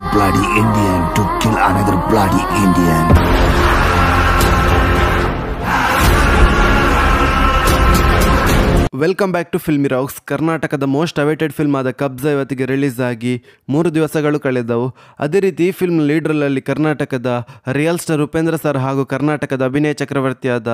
Bloody Indian to kill another bloody Indian. Welcome back to filmy rocks ಕರ್ನಾಟಕದ most awaited film ಆದ ಕಬ್ಜ ಇವತ್ತಿಗೆ release ಆಗಿ ಮೂರು ದಿವಸಗಳು ಕಳೆದವು ಅದೇ ರೀತಿ ಈ ಫಿಲ್ಮ್ ಲೀಡ್ರಲ್ಲಿ ಕರ್ನಾಟಕದ ರಿಯಲ್ ಸ್ಟಾರ್ ಉಪೇಂದ್ರ ಸರ್ ಹಾಗೂ ಕರ್ನಾಟಕದ ಅಭಿನಯ ಚಕ್ರವರ್ತಿಯಾದ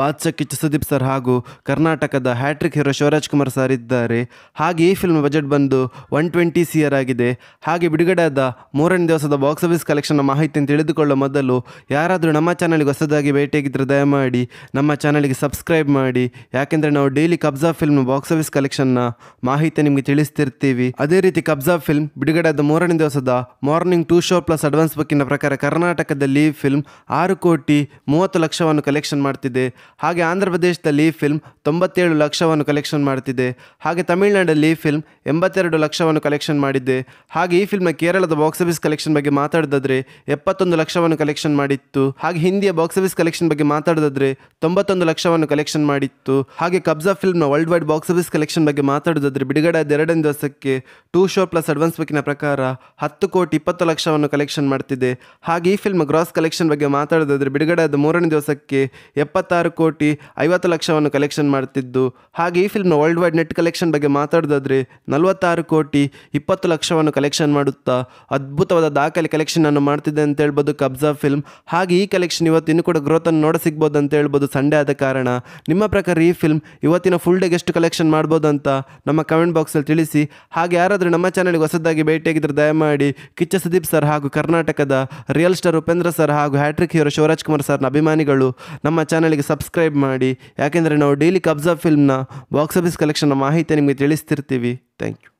ಬಾದ್ಶಾ ಕಿಚ್ಚ ಸುದೀಪ್ ಸರ್ ಹಾಗೂ ಕರ್ನಾಟಕದ hattrick hero Shivaraj Kumar sir ಇದ್ದಾರೆ ಹಾಗೆ ಈ ಫಿಲ್ಮ್ ಬಜೆಟ್ ಬಂದು ಒನ್ ಟ್ವೆಂಟಿ ಸಿ ಆರ್ ಆಗಿದೆ ಹಾಗೆ ಬಿಡುಗಡೆಯಾದ ಮೂರನೇ ದಿವಸದ ಬಾಕ್ಸ್ ಆಫೀಸ್ ಕಲೆಕ್ಷನ್ ಮಾಹಿತಿಯನ್ನು ತಿಳಿದುಕೊಳ್ಳೋ ಮೊದಲು ಯಾರಾದರೂ ನಮ್ಮ ಚಾನಲ್ಗೆ ಹೊಸದಾಗಿ ಭೇಟಿಯಾಗಿದ್ದರೆ ದಯಮಾಡಿ ನಮ್ಮ ಚಾನಲ್ಗೆ ಸಬ್ಸ್ಕ್ರೈಬ್ ಮಾಡಿ ಯಾಕೆಂದರೆ ನಾವು daily Kabzaa Kabzaa film box office collection ನ ಮಾಹಿತಿ ನಿಮಗೆ ತಿಳಿಸ್ತಿರ್ತೀವಿ ಅದೇ ರೀತಿ ಕಬ್ಜಾ ಫಿಲ್ಮ್ ಬಿಡುಗಡೆಯಾದ ಮೂರನೇ ದಿವಸದ morning two show plus advance ಬುಕ್ಕಿನ ಪ್ರಕಾರ ಕರ್ನಾಟಕದಲ್ಲಿ ಈ ಫಿಲ್ಮ್ ಆರು ಕೋಟಿ ಮೂವತ್ತು ಲಕ್ಷವನ್ನು ಕಲೆಕ್ಷನ್ ಮಾಡ್ತಿದೆ ಹಾಗೆ ಆಂಧ್ರ ಪ್ರದೇಶದಲ್ಲಿ ಈ ಫಿಲ್ಮ್ ತೊಂಬತ್ತೇಳು ಲಕ್ಷವನ್ನು ಕಲೆಕ್ಷನ್ ಮಾಡ್ತಿದೆ ಹಾಗೆ ತಮಿಳುನಾಡಲ್ಲಿ ಈ ಫಿಲ್ಮ್ ಎಂಬತ್ತೆರಡು ಲಕ್ಷವನ್ನು ಕಲೆಕ್ಷನ್ ಮಾಡಿದೆ ಹಾಗೆ ಈ ಫಿಲ್ಮ್ ಕೇರಳದ ಬಾಕ್ಸ್ ಆಫೀಸ್ ಕಲೆಕ್ಷನ್ ಬಗ್ಗೆ ಮಾತಾಡಿದ್ರೆ ಎಪ್ಪತ್ತೊಂದು ಲಕ್ಷವನ್ನು ಕಲೆಕ್ಷನ್ ಮಾಡಿತ್ತು ಹಾಗೆ ಹಿಂದಿಯ ಬಾಕ್ಸ್ ಆಫೀಸ್ ಕಲೆಕ್ಷನ್ ಬಗ್ಗೆ ಮಾತಾಡಿದ್ರೆ ತೊಂಬತ್ತೊಂದು ಲಕ್ಷವನ್ನು ಕಲೆಕ್ಷನ್ ಮಾಡಿತ್ತು ಹಾಗೆ ಕಬ್ಜಾ ಫಿಲ್ಮ್ ಫಿಲ್ಮ್ನ worldwide box office collection ಬಗ್ಗೆ ಮಾತಾಡೋದಾದ್ರೆ ಬಿಡುಗಡೆ ಎರಡನೇ ದಿವಸಕ್ಕೆ ಟೂ ಶೋ ಪ್ಲಸ್ ಅಡ್ವಾನ್ಸ್ ಬುಕ್ಕಿನ ಪ್ರಕಾರ ಹತ್ತು ಕೋಟಿ ಇಪ್ಪತ್ತು ಲಕ್ಷವನ್ನು ಕಲೆಕ್ಷನ್ ಮಾಡ್ತಿದೆ ಹಾಗೆ ಈ ಫಿಲ್ಮ್ ಗ್ರಾಸ್ ಕಲೆಕ್ಷನ್ ಬಗ್ಗೆ ಮಾತಾಡೋದಾದ್ರೆ ಬಿಡುಗಡೆ ಆದ ಮೂರನೇ ದಿವಸಕ್ಕೆ ಎಪ್ಪತ್ತಾರು ಕೋಟಿ ಐವತ್ತು ಲಕ್ಷವನ್ನು ಕಲೆಕ್ಷನ್ ಮಾಡ್ತಿದ್ದು ಹಾಗೆ ಈ ಫಿಲ್ಮ್ನ ವರ್ಲ್ಡ್ ವೈಡ್ ನೆಟ್ ಕಲೆಕ್ಷನ್ ಬಗ್ಗೆ ಮಾತಾಡೋದಾದ್ರೆ ನಲವತ್ತಾರು ಕೋಟಿ ಇಪ್ಪತ್ತು ಲಕ್ಷವನ್ನು ಕಲೆಕ್ಷನ್ ಮಾಡುತ್ತಾ ಅದ್ಭುತವಾದ ದಾಖಲೆ ಕಲೆಕ್ಷನ್ ಅನ್ನು ಮಾಡ್ತಿದೆ ಅಂತ ಹೇಳ್ಬೋದು ಕಬ್ಜಾ ಫಿಲ್ಮ್ ಹಾಗೆ ಈ ಕಲೆಕ್ಷನ್ ಇವತ್ತು ಇನ್ನೂ ಕೂಡ ಗ್ರೋತನ್ನು ನೋಡ ಸಿಗ್ಬೋದು ಅಂತ ಹೇಳ್ಬೋದು ಸಂಡೇ ಆದ ಕಾರಣ ನಿಮ್ಮ ಪ್ರಕಾರ ಈ ಫಿಲ್ಮ್ ಇವತ್ತಿನ ಫುಲ್ ಡೇ ಎಷ್ಟು ಕಲೆಕ್ಷನ್ ಮಾಡ್ಬೋದು ಅಂತ ನಮ್ಮ ಕಮೆಂಟ್ ಬಾಕ್ಸಲ್ಲಿ ತಿಳಿಸಿ ಹಾಗೆ ಯಾರಾದರೂ ನಮ್ಮ ಚಾನಲ್ಗೆ ಹೊಸದಾಗಿ ಭೇಟಿಯಾಗಿದ್ದರೆ ದಯಮಾಡಿ ಕಿಚ್ಚ ಸುದೀಪ್ ಸರ್ ಹಾಗೂ ಕರ್ನಾಟಕದ ರಿಯಲ್ ಸ್ಟಾರ್ ಉಪೇಂದ್ರ ಸರ್ ಹಾಗೂ ಹ್ಯಾಟ್ರಿಕ್ ಹೀರೋ ಶಿವರಾಜ್ ಕುಮಾರ್ ಸರ್ನ ಅಭಿಮಾನಿಗಳು ನಮ್ಮ ಚಾನಲ್ಗೆ ಸಬ್ಸ್ಕ್ರೈಬ್ ಮಾಡಿ ಯಾಕೆಂದರೆ ನಾವು ಡೈಲಿ ಕಬ್ಜಾ ಫಿಲ್ಮ್ನ ಬಾಕ್ಸ್ ಆಫೀಸ್ ಕಲೆಕ್ಷನ್ನ ಮಾಹಿತಿ ನಿಮಗೆ ತಿಳಿಸ್ತಿರ್ತೀವಿ ಥ್ಯಾಂಕ್ ಯು